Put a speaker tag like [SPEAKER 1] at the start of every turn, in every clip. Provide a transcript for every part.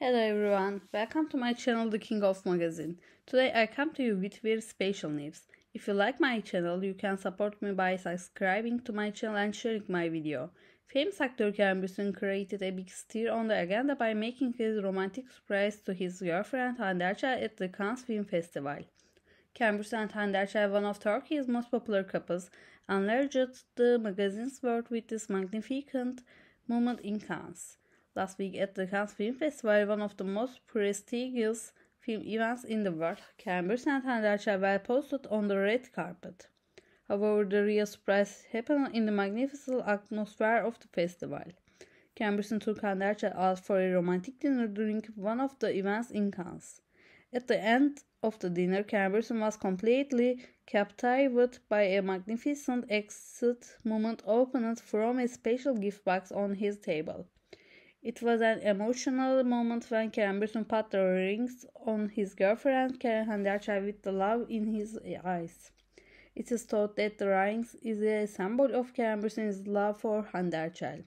[SPEAKER 1] Hello everyone, welcome to my channel The King of Magazine. Today I come to you with weird special news. If you like my channel, you can support me by subscribing to my channel and sharing my video. Famous actor Kerem Büsün created a big stir on the agenda by making his romantic surprise to his girlfriend Handerçay at the Cannes Film Festival. Cambridge and Handerçay are one of Turkey's most popular couples, and enlarged the magazine's world with this magnificent moment in Cannes. Last week at the Cannes Film Festival, one of the most prestigious film events in the world, Cambridge and Handacha were posted on the red carpet. However, the real surprise happened in the magnificent atmosphere of the festival. Cambridge took Handacha out for a romantic dinner during one of the events in Cannes. At the end of the dinner, Cambridge was completely captivated by a magnificent exit moment opened from a special gift box on his table. It was an emotional moment when Cameron put the rings on his girlfriend Handacha with the love in his eyes. It is thought that the rings is a symbol of Cameron's love for Handacha.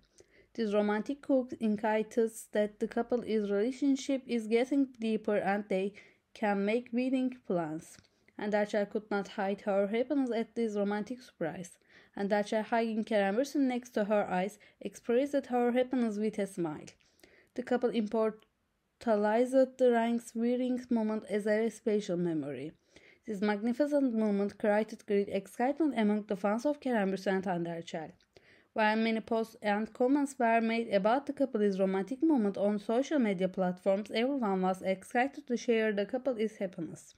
[SPEAKER 1] This romantic cook indicates that the couple's relationship is getting deeper and they can make wedding plans. Handacha could not hide her happiness at this romantic surprise and Dacha hugging Karen Wilson next to her eyes expressed her happiness with a smile. The couple immortalized the ranks wearing moment as a special memory. This magnificent moment created great excitement among the fans of Karen Wilson and Anderchal. While many posts and comments were made about the couple's romantic moment on social media platforms, everyone was excited to share the couple's happiness.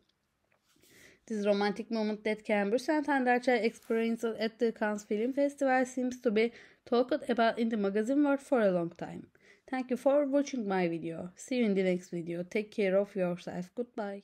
[SPEAKER 1] This romantic moment that can and Tandarcha experienced at the Cannes Film Festival seems to be talked about in the magazine world for a long time. Thank you for watching my video. See you in the next video. Take care of yourself. Goodbye.